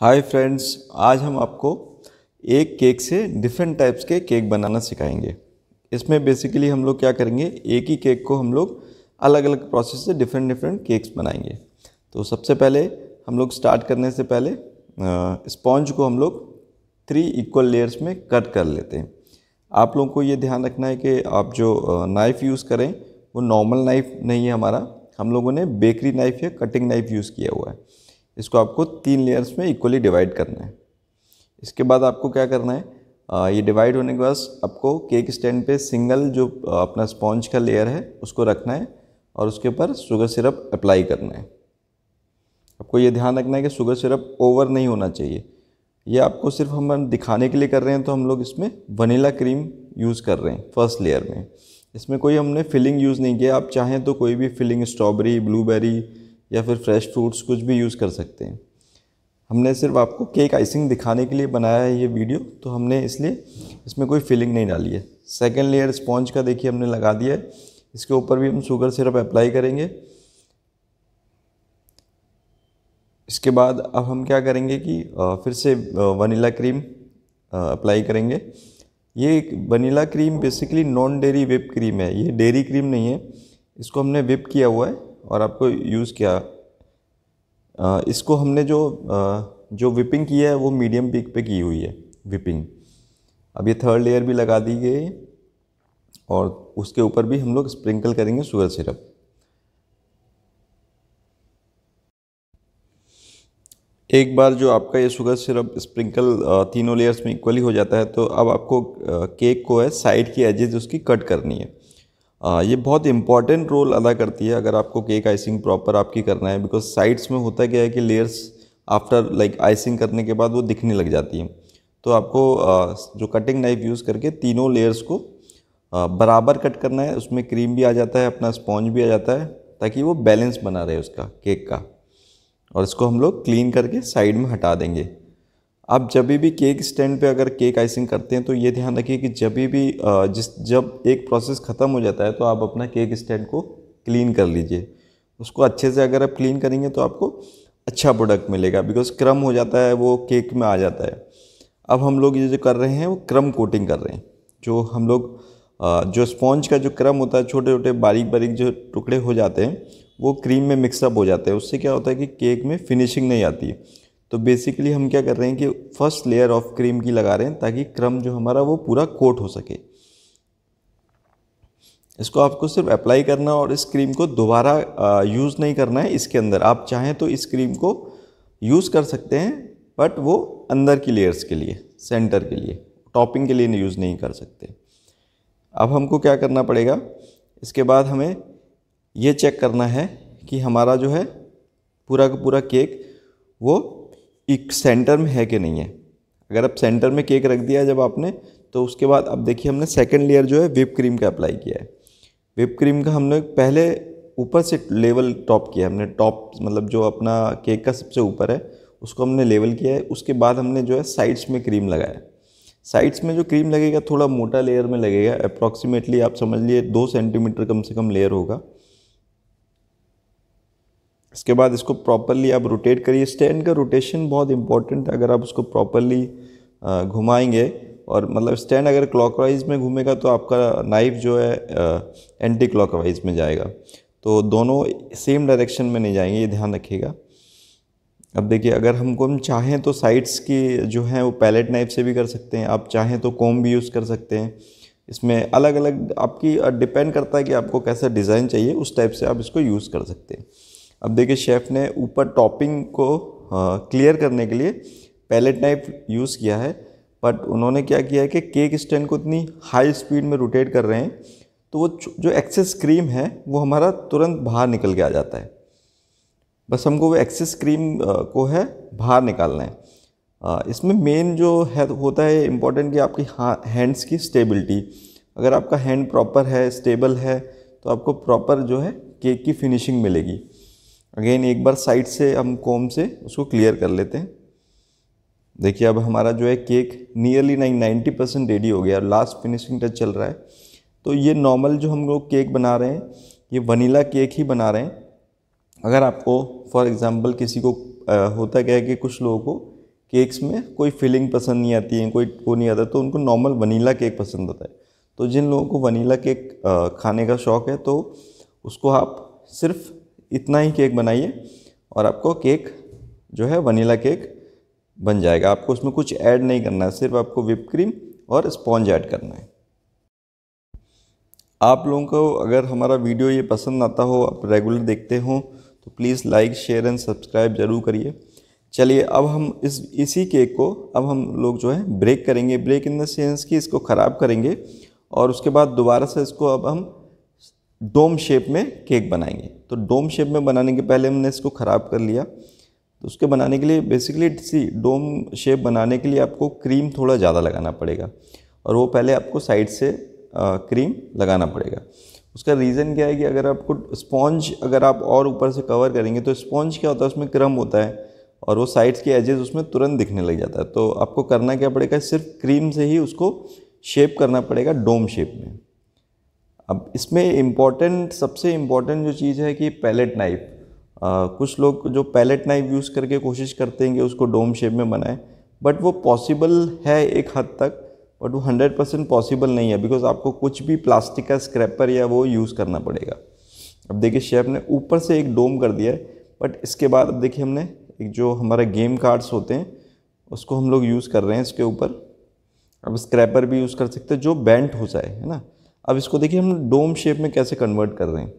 hi friends आज हम आपको एक केक से डिफरेंट टाइप्स के केक बनाना सिखाएंगे इसमें बेसिकली हम लोग क्या करेंगे एक ही केक को हम लोग अलग अलग प्रोसेस से डिफरेंट डिफरेंट केक्स बनाएंगे तो सबसे पहले हम लोग स्टार्ट करने से पहले स्पॉन्ज को हम लोग थ्री इक्वल लेयर्स में कट कर लेते हैं आप लोगों को ये ध्यान रखना है कि आप जो नाइफ़ यूज़ करें वो नॉर्मल नाइफ़ नहीं है हमारा हम लोगों ने बेकरी नाइफ़ या कटिंग नाइफ़ यूज़ किया हुआ है इसको आपको तीन लेयर्स में इक्वली डिवाइड करना है इसके बाद आपको क्या करना है आ, ये डिवाइड होने के बाद आपको केक स्टैंड पे सिंगल जो अपना स्पॉन्ज का लेयर है उसको रखना है और उसके ऊपर शुगर सिरप अप्लाई करना है आपको ये ध्यान रखना है कि शुगर सिरप ओवर नहीं होना चाहिए ये आपको सिर्फ हम दिखाने के लिए कर रहे हैं तो हम लोग इसमें वनीला क्रीम यूज़ कर रहे हैं फर्स्ट लेयर में इसमें कोई हमने फिलिंग यूज़ नहीं किया आप चाहें तो कोई भी फिलिंग स्ट्रॉबेरी ब्लूबेरी या फिर फ्रेश फ्रूट्स कुछ भी यूज़ कर सकते हैं हमने सिर्फ आपको केक आइसिंग दिखाने के लिए बनाया है ये वीडियो तो हमने इसलिए इसमें कोई फिलिंग नहीं डाली है सेकेंड लेयर स्पॉन्ज का देखिए हमने लगा दिया है इसके ऊपर भी हम शुगर सिरप अप्लाई करेंगे इसके बाद अब हम क्या करेंगे कि फिर से वनीला क्रीम अप्लाई करेंगे ये vanilla cream basically non dairy whip cream है ये डेरी क्रीम नहीं है इसको हमने विप किया हुआ है और आपको यूज़ किया आ, इसको हमने जो आ, जो विपिंग की है वो मीडियम पिक पे की हुई है विपिंग अब ये थर्ड लेयर भी लगा दी गई और उसके ऊपर भी हम लोग स्प्रिंकल करेंगे शुगर सिरप एक बार जो आपका ये शुगर सिरप स्प्रिंकल तीनों लेयर्स में इक्वली हो जाता है तो अब आपको केक को है साइड की एजेज उसकी कट करनी है ये बहुत इंपॉर्टेंट रोल अदा करती है अगर आपको केक आइसिंग प्रॉपर आपकी करना है बिकॉज साइड्स में होता क्या है कि लेयर्स आफ्टर लाइक आइसिंग करने के बाद वो दिखने लग जाती है तो आपको जो कटिंग नाइफ यूज़ करके तीनों लेयर्स को बराबर कट करना है उसमें क्रीम भी आ जाता है अपना स्पॉन्ज भी आ जाता है ताकि वो बैलेंस बना रहे उसका केक का और इसको हम लोग क्लीन करके साइड में हटा देंगे आप जब भी केक स्टैंड पे अगर केक आइसिंग करते हैं तो ये ध्यान रखिए कि जब भी जिस जब एक प्रोसेस ख़त्म हो जाता है तो आप अपना केक स्टैंड को क्लीन कर लीजिए उसको अच्छे से अगर आप क्लीन करेंगे तो आपको अच्छा प्रोडक्ट मिलेगा बिकॉज क्रम हो जाता है वो केक में आ जाता है अब हम लोग ये जो कर रहे हैं वो क्रम कोटिंग कर रहे हैं जो हम लोग जो स्पॉन्ज का जो क्रम होता है छोटे छोटे बारीक बारीक जो टुकड़े हो जाते हैं वो क्रीम में मिक्सअप हो जाते हैं उससे क्या होता है कि केक में फिनिशिंग नहीं आती है तो बेसिकली हम क्या कर रहे हैं कि फर्स्ट लेयर ऑफ क्रीम की लगा रहे हैं ताकि क्रम जो हमारा वो पूरा कोट हो सके इसको आपको सिर्फ अप्लाई करना और इस क्रीम को दोबारा यूज़ नहीं करना है इसके अंदर आप चाहें तो इस क्रीम को यूज़ कर सकते हैं बट वो अंदर की लेयर्स के लिए सेंटर के लिए टॉपिंग के लिए यूज़ नहीं कर सकते अब हमको क्या करना पड़ेगा इसके बाद हमें ये चेक करना है कि हमारा जो है पूरा का पूरा केक वो एक सेंटर में है कि नहीं है अगर आप सेंटर में केक रख दिया जब आपने तो उसके बाद अब देखिए हमने सेकेंड लेयर जो है विप क्रीम का अप्लाई किया है विप क्रीम का हमने पहले ऊपर से लेवल टॉप किया हमने टॉप मतलब जो अपना केक का सबसे ऊपर है उसको हमने लेवल किया है उसके बाद हमने जो है साइड्स में क्रीम लगाया साइड्स में जो क्रीम लगेगा थोड़ा मोटा लेयर में लगेगा अप्रॉक्सीमेटली आप समझ लिए दो सेंटीमीटर कम से कम लेयर होगा इसके बाद इसको प्रॉपरली आप रोटेट करिए स्टैंड का रोटेशन बहुत इंपॉर्टेंट है अगर आप उसको प्रॉपरली घुमाएंगे और मतलब स्टैंड अगर क्लॉकवाइज में घूमेगा तो आपका नाइफ जो है एंटी क्लॉकवाइज में जाएगा तो दोनों सेम डायरेक्शन में नहीं जाएंगे ये ध्यान रखिएगा अब देखिए अगर हमको हम चाहें तो साइड्स की जो हैं वो पैलेट नाइफ से भी कर सकते हैं आप चाहें तो कोम भी यूज़ कर सकते हैं इसमें अलग अलग आपकी डिपेंड करता है कि आपको कैसा डिज़ाइन चाहिए उस टाइप से आप इसको यूज़ कर सकते हैं अब देखिए शेफ़ ने ऊपर टॉपिंग को क्लियर करने के लिए पैलेट नाइफ यूज़ किया है बट उन्होंने क्या किया है कि केक स्टैंड को इतनी हाई स्पीड में रोटेट कर रहे हैं तो वो जो एक्सेस क्रीम है वो हमारा तुरंत बाहर निकल के आ जाता है बस हमको वो एक्सेस क्रीम को है बाहर निकालना है इसमें मेन जो है होता है इम्पॉर्टेंट कि आपकी हैंड्स की स्टेबिलिटी अगर आपका हैंड प्रॉपर है स्टेबल है तो आपको प्रॉपर जो है केक की फिनिशिंग मिलेगी अगेन एक बार साइड से हम कोम से उसको क्लियर कर लेते हैं देखिए अब हमारा जो है cake nearly nine ninety percent ready हो गया लास्ट फिनिशिंग टच चल रहा है तो ये नॉर्मल जो हम लोग केक बना रहे हैं ये वनीला केक ही बना रहे हैं अगर आपको फॉर एग्ज़ाम्पल किसी को आ, होता क्या है कि कुछ लोगों को केक्स में कोई फीलिंग पसंद नहीं आती है कोई वो नहीं आता तो उनको नॉर्मल वनीला केक पसंद आता है तो जिन लोगों को वनीला केक आ, खाने का शौक़ है तो उसको आप सिर्फ इतना ही केक बनाइए और आपको केक जो है वनीला केक बन जाएगा आपको उसमें कुछ ऐड नहीं करना है सिर्फ आपको विप क्रीम और स्पॉन्ज ऐड करना है आप लोगों को अगर हमारा वीडियो ये पसंद आता हो आप रेगुलर देखते हो तो please like share and subscribe ज़रूर करिए चलिए अब हम इस इसी केक को अब हम लोग जो है ब्रेक करेंगे ब्रेक इन द सेंस कि इसको ख़राब करेंगे और उसके बाद दोबारा से इसको अब हम डोम शेप में केक बनाएंगे तो डोम शेप में बनाने के पहले हमने इसको ख़राब कर लिया तो उसके बनाने के लिए बेसिकली सी डोम शेप बनाने के लिए आपको क्रीम थोड़ा ज़्यादा लगाना पड़ेगा और वो पहले आपको साइड से आ, क्रीम लगाना पड़ेगा उसका रीज़न क्या है कि अगर आपको स्पॉन्ज अगर आप और ऊपर से कवर करेंगे तो स्पॉन्ज क्या होता है उसमें क्रम होता है और वो साइड्स के एजेस उसमें तुरंत दिखने लग जाता है तो आपको करना क्या पड़ेगा सिर्फ क्रीम से ही उसको शेप करना पड़ेगा डोम शेप में अब इसमें इम्पॉर्टेंट सबसे इम्पॉर्टेंट जो चीज़ है कि पैलेट नाइफ कुछ लोग जो पैलेट नाइफ यूज़ करके कोशिश करते हैं कि उसको डोम शेप में बनाएं बट वो पॉसिबल है एक हद तक बट वो हंड्रेड परसेंट पॉसिबल नहीं है बिकॉज आपको कुछ भी प्लास्टिक का स्क्रैपर या वो यूज़ करना पड़ेगा अब देखिए शेप ने ऊपर से एक डोम कर दिया है बट इसके बाद अब देखिए हमने एक जो हमारे गेम कार्ड्स होते हैं उसको हम लोग यूज़ कर रहे हैं इसके ऊपर अब स्क्रैपर भी यूज़ कर सकते हैं जो बेंट हो जाए है ना अब इसको देखिए हम डोम शेप में कैसे कन्वर्ट कर रहे हैं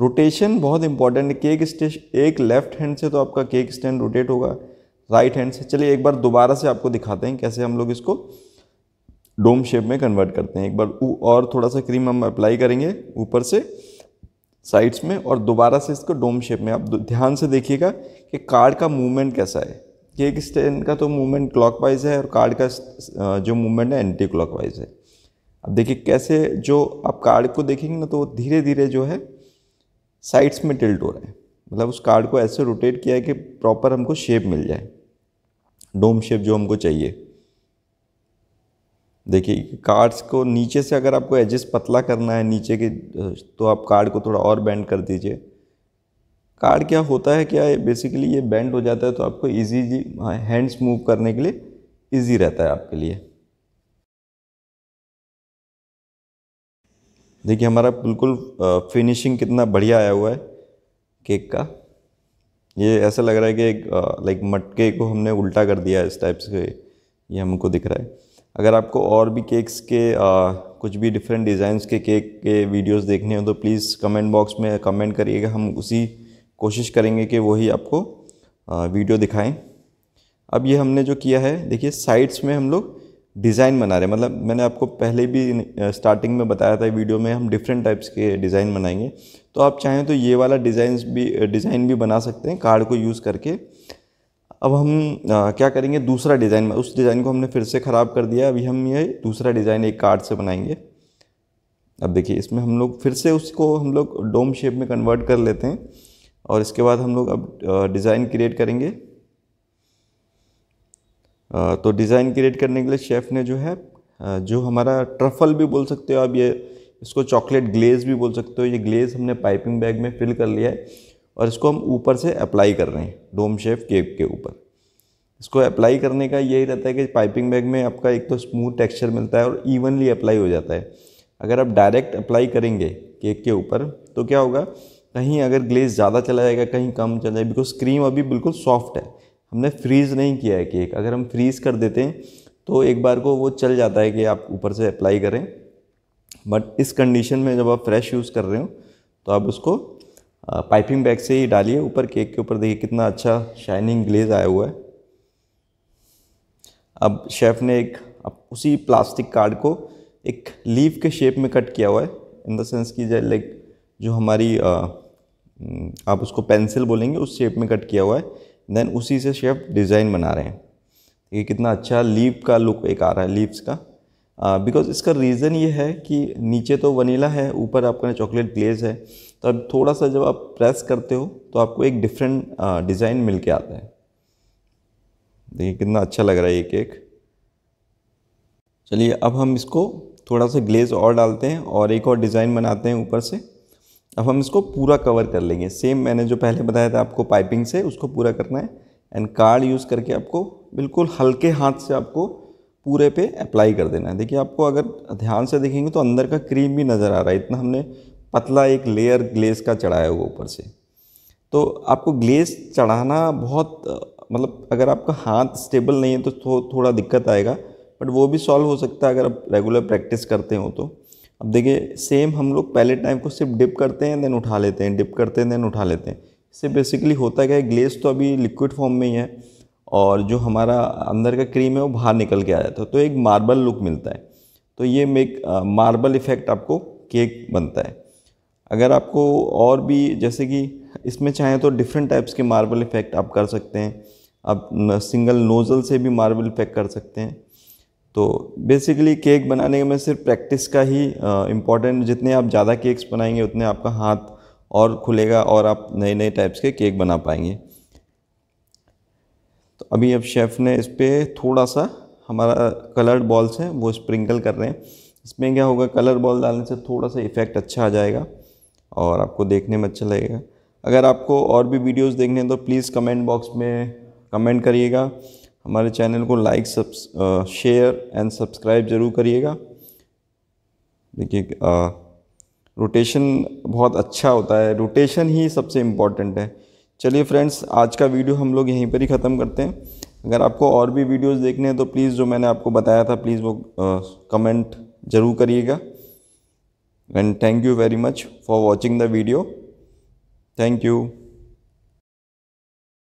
रोटेशन बहुत इंपॉर्टेंट है केक स्टेश एक लेफ्ट हैंड से तो आपका केक स्टैंड रोटेट होगा राइट हैंड से चलिए एक बार दोबारा से आपको दिखाते हैं कैसे हम लोग इसको डोम शेप में कन्वर्ट करते हैं एक बार और थोड़ा सा क्रीम हम अप्लाई करेंगे ऊपर से साइड्स में और दोबारा से इसको डोम शेप में आप ध्यान से देखिएगा कि कार्ड का मूवमेंट कैसा है केक स्टैंड का तो मूवमेंट क्लॉकवाइज है और कार्ड का जो मूवमेंट है एंटी क्लॉकवाइज है अब देखिए कैसे जो आप कार्ड को देखेंगे ना तो धीरे धीरे जो है साइड्स में टिल्ट हो रहे हैं मतलब उस कार्ड को ऐसे रोटेट किया है कि प्रॉपर हमको शेप मिल जाए डोम शेप जो हमको चाहिए देखिए कार्ड्स को नीचे से अगर आपको एजेस पतला करना है नीचे के तो आप कार्ड को थोड़ा और बैंड कर दीजिए कार्ड क्या होता है क्या है बेसिकली ये बैंड हो जाता है तो आपको इजी हैंड्स मूव करने के लिए इजी रहता है आपके लिए देखिए हमारा बिल्कुल फिनिशिंग कितना बढ़िया आया हुआ है केक का ये ऐसा लग रहा है कि लाइक मटके को हमने उल्टा कर दिया इस टाइप से ये हमको दिख रहा है अगर आपको और भी केक्स के आ, कुछ भी डिफरेंट डिज़ाइंस के केक के वीडियोस देखने हो तो प्लीज़ कमेंट बॉक्स में कमेंट करिएगा हम उसी कोशिश करेंगे कि वही आपको आ, वीडियो दिखाएं अब ये हमने जो किया है देखिए साइड्स में हम लोग डिज़ाइन बना रहे हैं मतलब मैंने आपको पहले भी स्टार्टिंग में बताया था वीडियो में हम डिफरेंट टाइप्स के डिज़ाइन बनाएंगे तो आप चाहें तो ये वाला डिज़ाइन भी डिज़ाइन भी बना सकते हैं कार्ड को यूज़ करके अब हम आ, क्या करेंगे दूसरा डिज़ाइन उस डिज़ाइन को हमने फिर से ख़राब कर दिया अभी हम ये दूसरा डिज़ाइन एक कार्ड से बनाएंगे अब देखिए इसमें हम लोग फिर से उसको हम लोग डोम शेप में कन्वर्ट कर लेते हैं और इसके बाद हम लोग अब डिज़ाइन क्रिएट करेंगे तो डिज़ाइन क्रिएट करने के लिए शेफ़ ने जो है जो हमारा ट्रफल भी बोल सकते हो आप ये इसको चॉकलेट ग्लेज भी बोल सकते हो ये ग्लेज हमने पाइपिंग बैग में फिल कर लिया है और इसको हम ऊपर से अप्लाई कर रहे हैं डोम शेफ़ केक के ऊपर इसको अप्लाई करने का यही रहता है कि पाइपिंग बैग में आपका एक तो स्मूथ टेक्सचर मिलता है और इवनली अप्लाई हो जाता है अगर आप डायरेक्ट अप्लाई करेंगे केक के ऊपर तो क्या होगा कहीं अगर ग्लेज ज़्यादा चला जाएगा कहीं कम चला जाएगा बिकॉज क्रीम अभी बिल्कुल सॉफ्ट है हमने फ्रीज़ नहीं किया है केक अगर हम फ्रीज़ कर देते हैं तो एक बार को वो चल जाता है कि आप ऊपर से अप्लाई करें बट इस कंडीशन में जब आप फ्रेश यूज़ कर रहे हो तो आप उसको पाइपिंग बैग से ही डालिए ऊपर केक के ऊपर देखिए कितना अच्छा शाइनिंग ग्लेज आया हुआ है अब शेफ़ ने एक अब उसी प्लास्टिक कार्ड को एक लीव के शेप में कट किया हुआ है इन देंस की कि लाइक जो हमारी आ, आप उसको पेंसिल बोलेंगे उस शेप में कट किया हुआ है देन उसी से शेफ डिज़ाइन बना रहे हैं ये कितना अच्छा लीप का लुक एक आ रहा है लीव्स का बिकॉज uh, इसका रीज़न ये है कि नीचे तो वनीला है ऊपर आपका चॉकलेट ग्लेज है तो अब थोड़ा सा जब आप प्रेस करते हो तो आपको एक डिफरेंट डिज़ाइन मिल के आता है देखिए कितना अच्छा लग रहा है ये केक चलिए अब हम इसको थोड़ा सा ग्लेज और डालते हैं और एक और डिज़ाइन बनाते हैं ऊपर से अब हम इसको पूरा कवर कर लेंगे सेम मैंने जो पहले बताया था आपको पाइपिंग से उसको पूरा करना है एंड कार्ड यूज़ करके आपको बिल्कुल हल्के हाथ से आपको पूरे पे अप्लाई कर देना है देखिए आपको अगर ध्यान से देखेंगे तो अंदर का क्रीम भी नज़र आ रहा है इतना हमने पतला एक लेयर ग्लेस का चढ़ाया हुआ ऊपर से तो आपको ग्लेस चढ़ाना बहुत मतलब अगर आपका हाथ स्टेबल नहीं है तो थो, थोड़ा दिक्कत आएगा बट वो भी सॉल्व हो सकता है अगर आप रेगुलर प्रैक्टिस करते हो तो अब देखिए सेम हम लोग पहले टाइम को सिर्फ डिप करते हैं देन उठा लेते हैं डिप करते हैं देन उठा लेते हैं इससे बेसिकली होता क्या है ग्लेस तो अभी लिक्विड फॉर्म में ही है और जो हमारा अंदर का क्रीम है वो बाहर निकल के आ जाता है तो एक मार्बल लुक मिलता है तो ये मेक मार्बल इफ़ेक्ट आपको केक बनता है अगर आपको और भी जैसे कि इसमें चाहें तो डिफरेंट टाइप्स के मार्बल इफ़ेक्ट आप कर सकते हैं आप सिंगल नोज़ल से भी मार्बल इफ़ेक्ट कर सकते हैं तो बेसिकली केक बनाने में सिर्फ प्रैक्टिस का ही इम्पॉर्टेंट जितने आप ज़्यादा केक्स बनाएंगे उतने आपका हाथ और खुलेगा और आप नए नए टाइप्स के केक बना पाएंगे तो अभी अब शेफ़ ने इस पर थोड़ा सा हमारा कलर्ड बॉल्स हैं वो स्प्रिंकल कर रहे हैं इसमें क्या होगा कलर बॉल डालने से थोड़ा सा इफ़ेक्ट अच्छा आ जाएगा और आपको देखने में अच्छा लगेगा अगर आपको और भी वीडियोस देखने हैं तो प्लीज़ कमेंट बॉक्स में कमेंट करिएगा हमारे चैनल को लाइक सब शेयर एंड सब्सक्राइब ज़रूर करिएगा देखिए रोटेशन बहुत अच्छा होता है रोटेशन ही सबसे इम्पॉर्टेंट है चलिए फ्रेंड्स आज का वीडियो हम लोग यहीं पर ही ख़त्म करते हैं अगर आपको और भी वीडियोस देखने हैं तो प्लीज़ जो मैंने आपको बताया था प्लीज़ वो कमेंट ज़रूर करिएगा and thank you very much for watching the video thank you